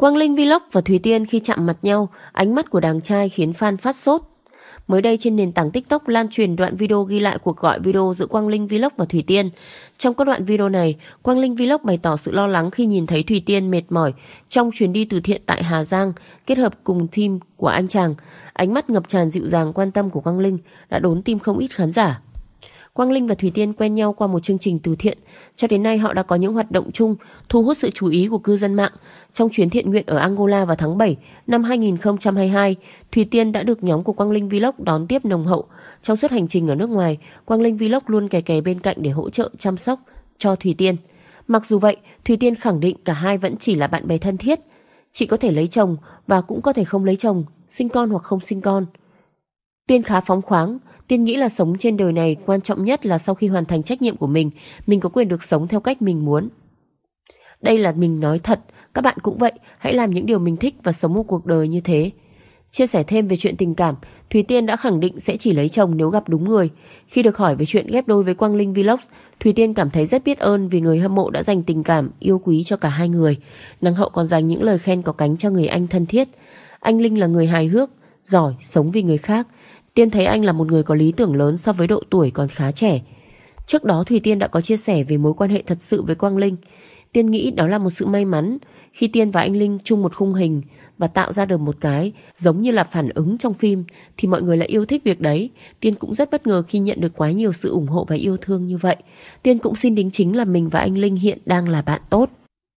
Quang Linh Vlog và Thùy Tiên khi chạm mặt nhau, ánh mắt của đàn trai khiến fan phát sốt. Mới đây trên nền tảng TikTok lan truyền đoạn video ghi lại cuộc gọi video giữa Quang Linh Vlog và Thủy Tiên. Trong các đoạn video này, Quang Linh Vlog bày tỏ sự lo lắng khi nhìn thấy Thủy Tiên mệt mỏi trong chuyến đi từ thiện tại Hà Giang, kết hợp cùng team của anh chàng. Ánh mắt ngập tràn dịu dàng quan tâm của Quang Linh đã đốn tim không ít khán giả. Quang Linh và Thủy Tiên quen nhau qua một chương trình từ thiện. Cho đến nay họ đã có những hoạt động chung, thu hút sự chú ý của cư dân mạng. Trong chuyến thiện nguyện ở Angola vào tháng 7 năm 2022, Thủy Tiên đã được nhóm của Quang Linh Vlog đón tiếp nồng hậu. Trong suốt hành trình ở nước ngoài, Quang Linh Vlog luôn kè kè bên cạnh để hỗ trợ chăm sóc cho Thủy Tiên. Mặc dù vậy, Thủy Tiên khẳng định cả hai vẫn chỉ là bạn bè thân thiết. Chị có thể lấy chồng và cũng có thể không lấy chồng, sinh con hoặc không sinh con. Tiên khá phóng khoáng, Tiên nghĩ là sống trên đời này quan trọng nhất là sau khi hoàn thành trách nhiệm của mình, mình có quyền được sống theo cách mình muốn. Đây là mình nói thật, các bạn cũng vậy, hãy làm những điều mình thích và sống một cuộc đời như thế. Chia sẻ thêm về chuyện tình cảm, Thùy Tiên đã khẳng định sẽ chỉ lấy chồng nếu gặp đúng người. Khi được hỏi về chuyện ghép đôi với Quang Linh Vlog, Thùy Tiên cảm thấy rất biết ơn vì người hâm mộ đã dành tình cảm, yêu quý cho cả hai người. Nàng hậu còn dành những lời khen có cánh cho người anh thân thiết. Anh Linh là người hài hước, giỏi, sống vì người khác – Tiên thấy anh là một người có lý tưởng lớn so với độ tuổi còn khá trẻ. Trước đó Thùy Tiên đã có chia sẻ về mối quan hệ thật sự với Quang Linh. Tiên nghĩ đó là một sự may mắn khi Tiên và anh Linh chung một khung hình và tạo ra được một cái giống như là phản ứng trong phim thì mọi người lại yêu thích việc đấy. Tiên cũng rất bất ngờ khi nhận được quá nhiều sự ủng hộ và yêu thương như vậy. Tiên cũng xin đính chính là mình và anh Linh hiện đang là bạn tốt.